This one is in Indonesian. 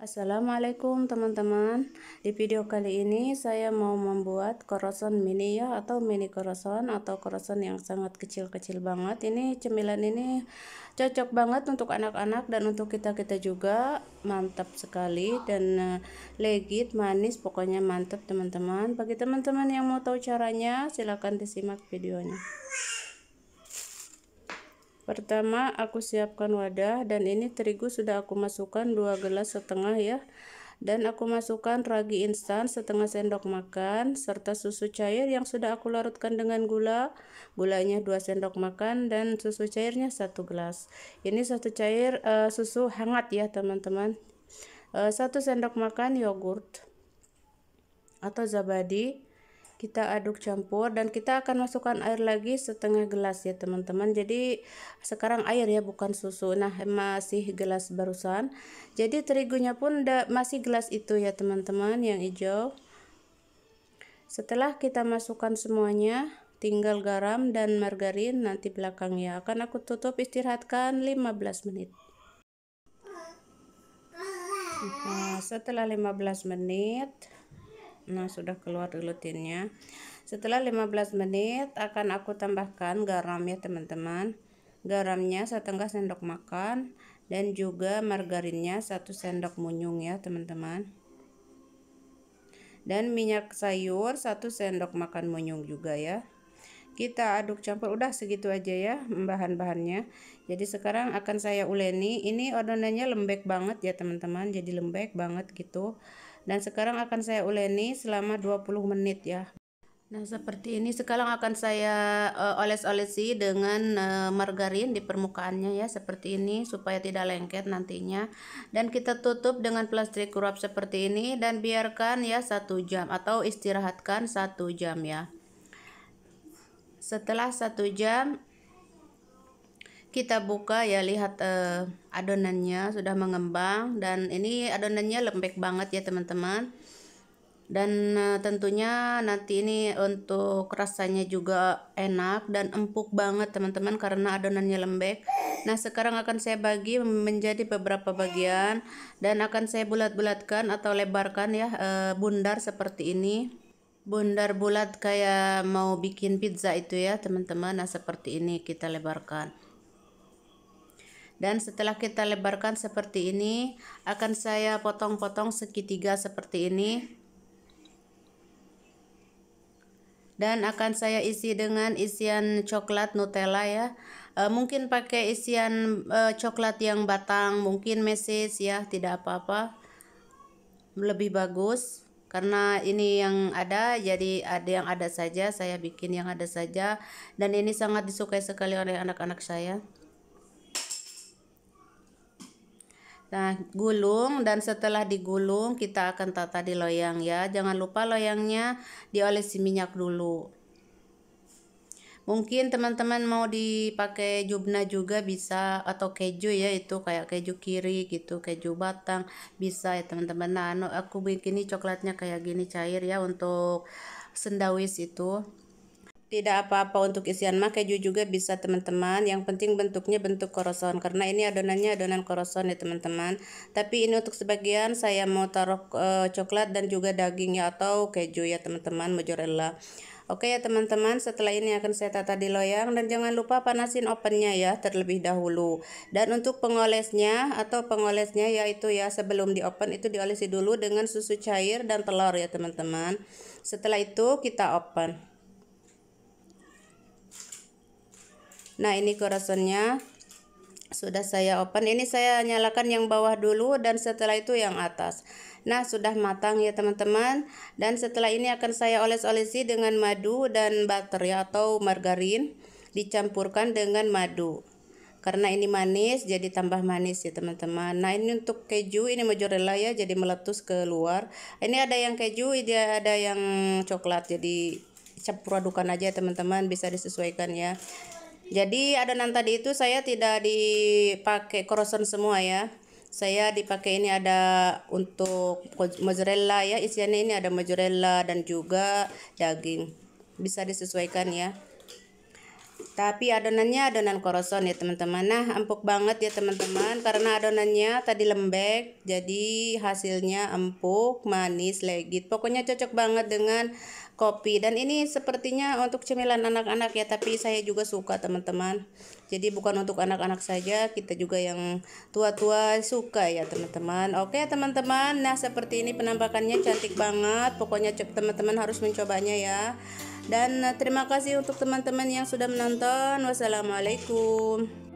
Assalamualaikum teman-teman Di video kali ini saya mau membuat korosan mini ya Atau mini korosan atau korosan yang sangat kecil-kecil banget Ini cemilan ini cocok banget untuk anak-anak dan untuk kita-kita juga Mantap sekali dan eh, legit, manis pokoknya mantap teman-teman Bagi teman-teman yang mau tahu caranya silahkan disimak videonya Pertama aku siapkan wadah dan ini terigu sudah aku masukkan 2 gelas setengah ya. Dan aku masukkan ragi instan setengah sendok makan serta susu cair yang sudah aku larutkan dengan gula. Gulanya 2 sendok makan dan susu cairnya 1 gelas. Ini satu cair uh, susu hangat ya teman-teman. Uh, eh, 1 sendok makan yogurt atau zabadi kita aduk campur dan kita akan masukkan air lagi setengah gelas ya teman-teman jadi sekarang air ya bukan susu nah masih gelas barusan jadi terigunya pun masih gelas itu ya teman-teman yang hijau setelah kita masukkan semuanya tinggal garam dan margarin nanti belakang ya akan aku tutup istirahatkan 15 menit nah, setelah 15 menit nah sudah keluar glutinnya setelah 15 menit akan aku tambahkan garam ya teman-teman garamnya setengah sendok makan dan juga margarinnya satu sendok munyung ya teman-teman dan minyak sayur satu sendok makan munyung juga ya kita aduk campur udah segitu aja ya bahan-bahannya jadi sekarang akan saya uleni ini adonannya lembek banget ya teman-teman jadi lembek banget gitu dan sekarang akan saya uleni selama 20 menit ya Nah, seperti ini sekarang akan saya uh, eh, oles-olesi dengan uh, margarin di permukaannya ya seperti ini supaya tidak lengket nantinya. Dan kita tutup dengan plastik wrap seperti ini dan biarkan ya satu jam atau istirahatkan satu jam ya. Setelah satu jam kita buka ya lihat eh, adonannya sudah mengembang dan ini adonannya lembek banget ya teman-teman dan eh, tentunya nanti ini untuk rasanya juga enak dan empuk banget teman-teman karena adonannya lembek nah sekarang akan saya bagi menjadi beberapa bagian dan akan saya bulat-bulatkan atau lebarkan ya eh, bundar seperti ini bundar bulat kayak mau bikin pizza itu ya teman-teman nah seperti ini kita lebarkan dan setelah kita lebarkan seperti ini akan saya potong-potong segitiga seperti ini dan akan saya isi dengan isian coklat Nutella ya e, mungkin pakai isian e, coklat yang batang mungkin meses ya tidak apa-apa lebih bagus karena ini yang ada jadi ada yang ada saja saya bikin yang ada saja dan ini sangat disukai sekali oleh anak-anak saya Nah, gulung dan setelah digulung kita akan tata di loyang ya. Jangan lupa loyangnya diolesi minyak dulu. Mungkin teman-teman mau dipakai jubna juga bisa atau keju ya itu kayak keju kiri gitu, keju batang bisa ya teman-teman. Nah, anu, aku bikin ini coklatnya kayak gini cair ya untuk sendawis itu tidak apa-apa untuk isian mah keju juga bisa teman-teman yang penting bentuknya bentuk koroson karena ini adonannya adonan koroson ya teman-teman tapi ini untuk sebagian saya mau taruh e, coklat dan juga dagingnya atau keju ya teman-teman mozzarella Oke ya teman-teman, setelah ini akan saya tata di loyang dan jangan lupa panasin ovennya ya terlebih dahulu. Dan untuk pengolesnya atau pengolesnya yaitu ya sebelum di open itu diolesi dulu dengan susu cair dan telur ya teman-teman. Setelah itu kita open nah ini kurasannya sudah saya open ini saya nyalakan yang bawah dulu dan setelah itu yang atas nah sudah matang ya teman-teman dan setelah ini akan saya oles-olesi dengan madu dan butter ya atau margarin dicampurkan dengan madu karena ini manis jadi tambah manis ya teman-teman nah ini untuk keju ini mozzarella ya jadi meletus keluar ini ada yang keju ini ada yang coklat jadi campur adukan aja teman-teman bisa disesuaikan ya jadi adonan tadi itu saya tidak dipakai croissant semua ya. Saya dipakai ini ada untuk mozzarella ya. Isiannya ini ada mozzarella dan juga daging. Bisa disesuaikan ya. Tapi adonannya adonan croissant ya teman-teman. Nah, empuk banget ya teman-teman karena adonannya tadi lembek jadi hasilnya empuk, manis, legit. Pokoknya cocok banget dengan kopi dan ini sepertinya untuk cemilan anak-anak ya tapi saya juga suka teman-teman jadi bukan untuk anak-anak saja kita juga yang tua-tua suka ya teman-teman oke teman-teman nah seperti ini penampakannya cantik banget pokoknya teman-teman harus mencobanya ya dan terima kasih untuk teman-teman yang sudah menonton wassalamualaikum